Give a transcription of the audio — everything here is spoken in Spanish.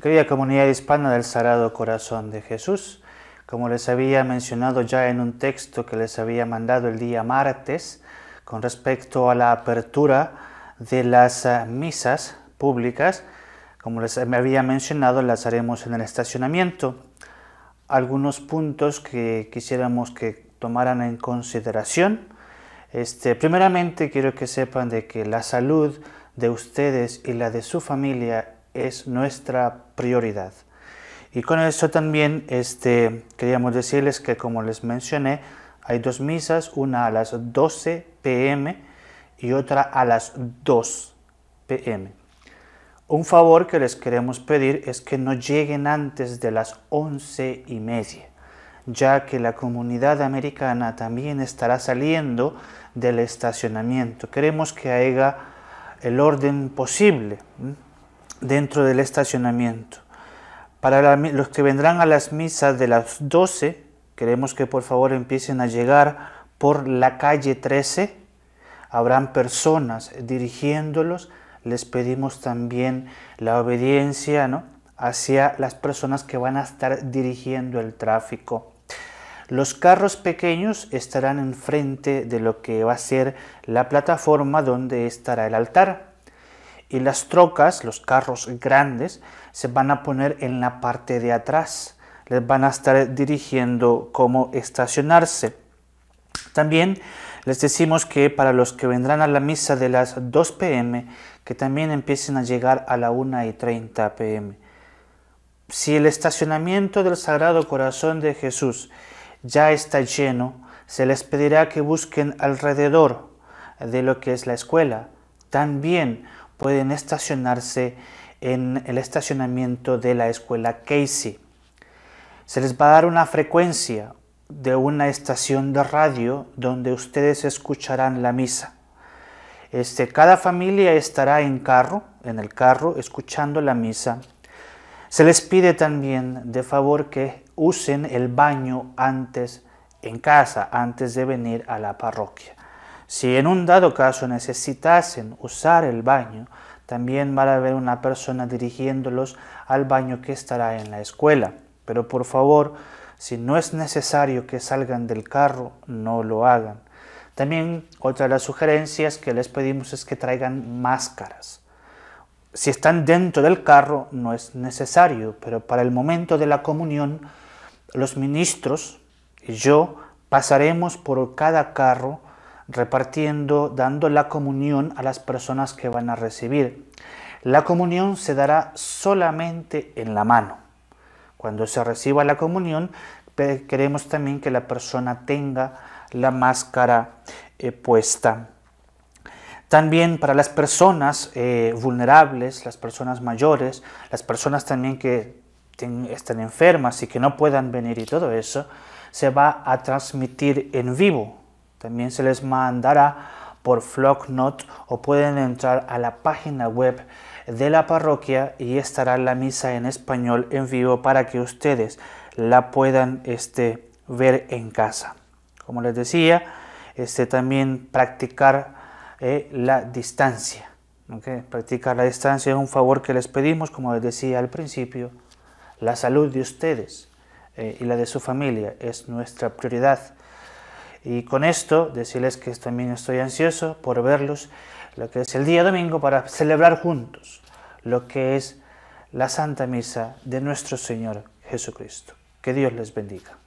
Querida comunidad hispana del Sagrado Corazón de Jesús, como les había mencionado ya en un texto que les había mandado el día martes con respecto a la apertura de las eh, misas públicas, como les había mencionado, las haremos en el estacionamiento. Algunos puntos que quisiéramos que tomaran en consideración. Este, primeramente quiero que sepan de que la salud de ustedes y la de su familia es nuestra prioridad. Y con eso también este, queríamos decirles que, como les mencioné, hay dos misas, una a las 12 pm y otra a las 2 pm. Un favor que les queremos pedir es que no lleguen antes de las 11 y media, ya que la comunidad americana también estará saliendo del estacionamiento. Queremos que haya el orden posible dentro del estacionamiento. Para los que vendrán a las misas de las 12, queremos que por favor empiecen a llegar por la calle 13. Habrán personas dirigiéndolos. Les pedimos también la obediencia hacia las personas que van a estar dirigiendo el tráfico. Los carros pequeños estarán enfrente de lo que va a ser la plataforma donde estará el altar y las trocas, los carros grandes, se van a poner en la parte de atrás. Les van a estar dirigiendo cómo estacionarse. También les decimos que para los que vendrán a la misa de las 2 pm, que también empiecen a llegar a la 1 y 30 pm. Si el estacionamiento del Sagrado Corazón de Jesús ya está lleno, se les pedirá que busquen alrededor de lo que es la escuela. También pueden estacionarse en el estacionamiento de la escuela Casey. Se les va a dar una frecuencia de una estación de radio donde ustedes escucharán la misa. Este, cada familia estará en carro, en el carro, escuchando la misa. Se les pide también de favor que usen el baño antes en casa, antes de venir a la parroquia. Si en un dado caso necesitasen usar el baño, también va a haber una persona dirigiéndolos al baño que estará en la escuela. Pero por favor, si no es necesario que salgan del carro, no lo hagan. También otra de las sugerencias que les pedimos es que traigan máscaras. Si están dentro del carro no es necesario, pero para el momento de la comunión los ministros y yo pasaremos por cada carro repartiendo, dando la comunión a las personas que van a recibir. La comunión se dará solamente en la mano. Cuando se reciba la comunión, queremos también que la persona tenga la máscara eh, puesta. También para las personas eh, vulnerables, las personas mayores, las personas también que están enfermas y que no puedan venir y todo eso, se va a transmitir en vivo también se les mandará por Flocknot o pueden entrar a la página web de la parroquia y estará la misa en español en vivo para que ustedes la puedan este, ver en casa. Como les decía, este, también practicar eh, la distancia. Practicar la distancia es un favor que les pedimos, como les decía al principio. La salud de ustedes eh, y la de su familia es nuestra prioridad. Y con esto, decirles que también estoy ansioso por verlos, lo que es el día domingo, para celebrar juntos lo que es la Santa Misa de nuestro Señor Jesucristo. Que Dios les bendiga.